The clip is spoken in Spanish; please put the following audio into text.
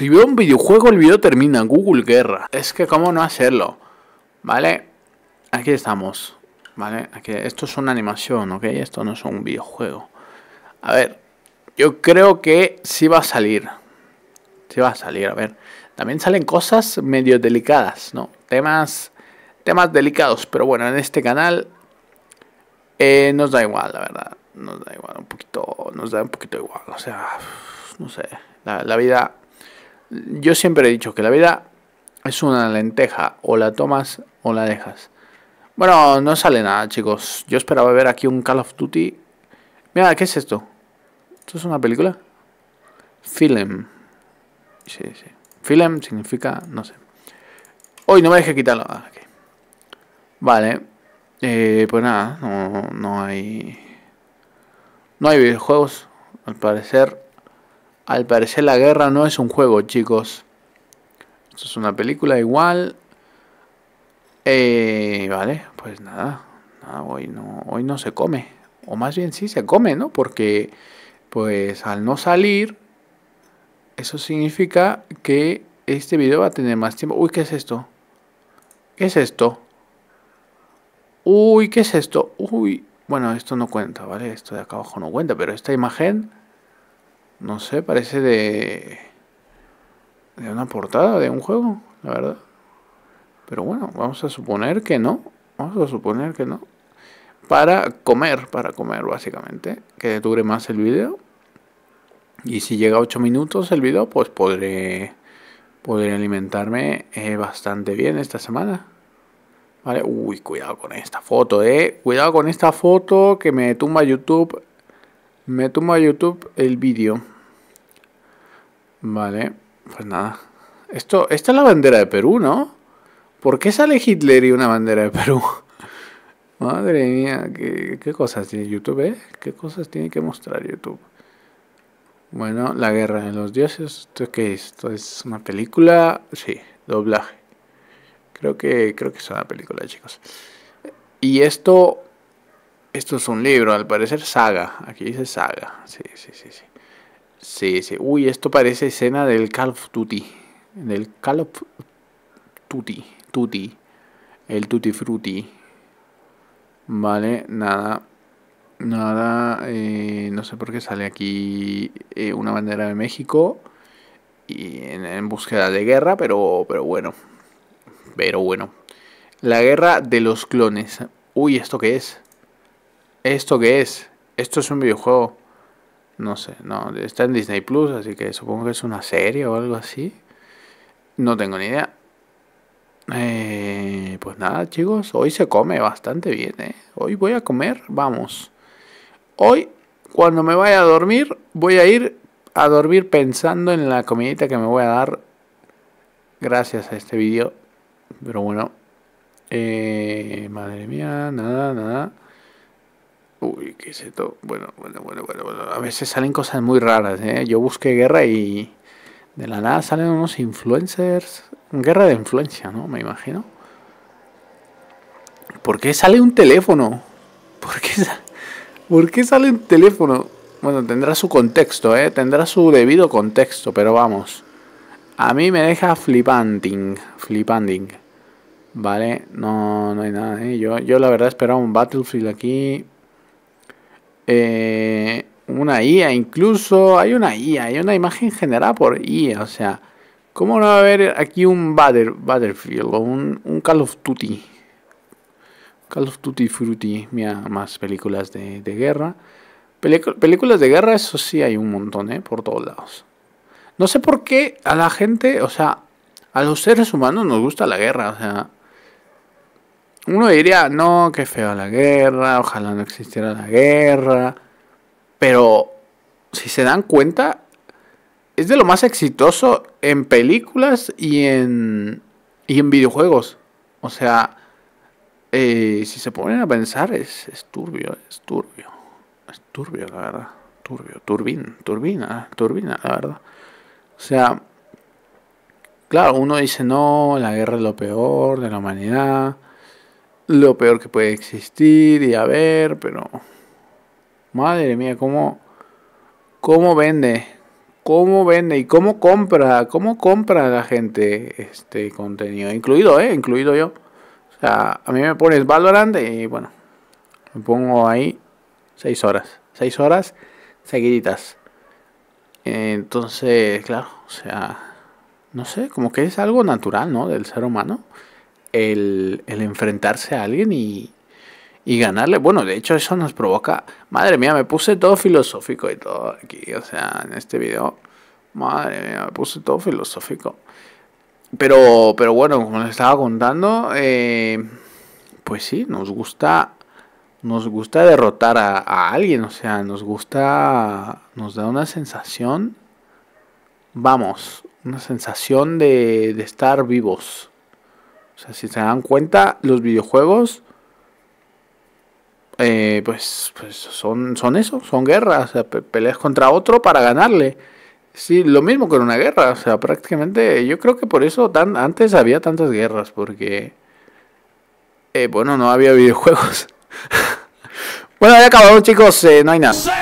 Si veo un videojuego, el video termina. Google Guerra. Es que cómo no hacerlo. ¿Vale? Aquí estamos. ¿Vale? Aquí, esto es una animación, ¿ok? Esto no es un videojuego. A ver. Yo creo que sí va a salir. Sí va a salir, a ver. También salen cosas medio delicadas, ¿no? Temas, temas delicados. Pero bueno, en este canal eh, nos da igual, la verdad. Nos da igual un poquito, nos da un poquito igual. O sea, no sé. la vida yo siempre he dicho que la vida es una lenteja, o la tomas o la dejas. Bueno, no sale nada, chicos. Yo esperaba ver aquí un Call of Duty. Mira, ¿qué es esto? ¿Esto es una película? Film. Sí, sí. Film significa, no sé. Hoy no me deje quitarlo. Ah, vale. Eh, pues nada, no, no hay... No hay videojuegos, al parecer. Al parecer la guerra no es un juego, chicos. Esto es una película igual. Eh, vale, pues nada. hoy, no, hoy no se come. O más bien sí se come, ¿no? Porque pues al no salir, eso significa que este video va a tener más tiempo. Uy, ¿qué es esto? ¿Qué es esto? Uy, ¿qué es esto? Uy, bueno, esto no cuenta, ¿vale? Esto de acá abajo no cuenta, pero esta imagen no sé, parece de, de una portada de un juego, la verdad. Pero bueno, vamos a suponer que no, vamos a suponer que no. Para comer, para comer básicamente, que dure más el video. Y si llega a 8 minutos el video, pues podré, podré alimentarme eh, bastante bien esta semana. Vale, uy, cuidado con esta foto, eh. Cuidado con esta foto que me tumba YouTube me tomo a YouTube el vídeo. Vale, pues nada. Esto, esta es la bandera de Perú, ¿no? ¿Por qué sale Hitler y una bandera de Perú? Madre mía, ¿qué, cosas tiene YouTube, eh? ¿Qué cosas tiene que mostrar YouTube? Bueno, la guerra de los dioses. ¿Esto qué es? ¿Esto es una película? Sí, doblaje. Creo que, creo que es una película, chicos. Y esto esto es un libro, al parecer saga. Aquí dice saga. Sí, sí, sí, sí. Sí, sí. Uy, esto parece escena del Call of Del Call of Tutti. El Tutti Frutti. Vale, nada. Nada. Eh, no sé por qué sale aquí eh, una bandera de México. Y en, en, búsqueda de guerra, pero, pero bueno. Pero bueno. La guerra de los clones. Uy, ¿esto qué es? ¿esto qué es? ¿Esto es un videojuego? No sé, no, está en Disney Plus, así que supongo que es una serie o algo así. No tengo ni idea. Eh, pues nada, chicos, hoy se come bastante bien, ¿eh? Hoy voy a comer, vamos. Hoy, cuando me vaya a dormir, voy a ir a dormir pensando en la comidita que me voy a dar gracias a este vídeo. Pero bueno, eh, madre mía, nada, nada. Uy, ¿qué es esto? Bueno, bueno, bueno, bueno, A veces salen cosas muy raras, ¿eh? Yo busqué guerra y de la nada salen unos influencers. Guerra de influencia, ¿no? Me imagino. ¿Por qué sale un teléfono? ¿Por qué, ¿Por qué sale un teléfono? Bueno, tendrá su contexto, ¿eh? Tendrá su debido contexto, pero vamos. A mí me deja flipanding, flipanding. Vale, no, no hay nada, ¿eh? Yo, yo la verdad esperaba un Battlefield aquí, eh, una IA incluso, hay una IA, hay una imagen generada por IA, o sea, ¿cómo no va a haber aquí un Butter, Battlefield o un, Call of Duty? Call of Duty Fruity, mira, más películas de, guerra. películas de guerra, eso sí hay un montón, ¿eh? Por todos lados. No sé por qué a la gente, o sea, a los seres humanos nos gusta la guerra, o sea, uno diría, no, qué feo la guerra, ojalá no existiera la guerra. Pero, si se dan cuenta, es de lo más exitoso en películas y en, y en videojuegos. O sea, eh, si se ponen a pensar, es, es, turbio, es turbio. Es turbio, la verdad. Turbio, turbina, turbina, turbina, la verdad. O sea, claro, uno dice, no, la guerra es lo peor de la humanidad lo peor que puede existir y a ver, pero madre mía, cómo cómo vende, cómo vende y cómo compra, cómo compra la gente este contenido, incluido, eh, incluido yo. O sea, a mí me pones Valorant y bueno, me pongo ahí seis horas, seis horas seguiditas. Entonces, claro, o sea, no sé, como que es algo natural, ¿no? Del ser humano el, enfrentarse a alguien y, ganarle. Bueno, de hecho eso nos provoca... Madre mía, me puse todo filosófico y todo aquí, o sea, en este video. Madre mía, me puse todo filosófico. Pero, pero bueno, como les estaba contando, eh, pues sí, nos gusta... Nos gusta derrotar a, alguien, o sea, nos gusta... Nos da una sensación... Vamos, una sensación de estar vivos. O sea, si se dan cuenta, los videojuegos, eh, pues, pues son, son eso, son guerras, peleas contra otro para ganarle. Sí, lo mismo con una guerra, o sea, prácticamente yo creo que por eso tan, antes había tantas guerras, porque, eh, bueno, no había videojuegos. bueno, ya acabamos chicos, eh, no hay nada.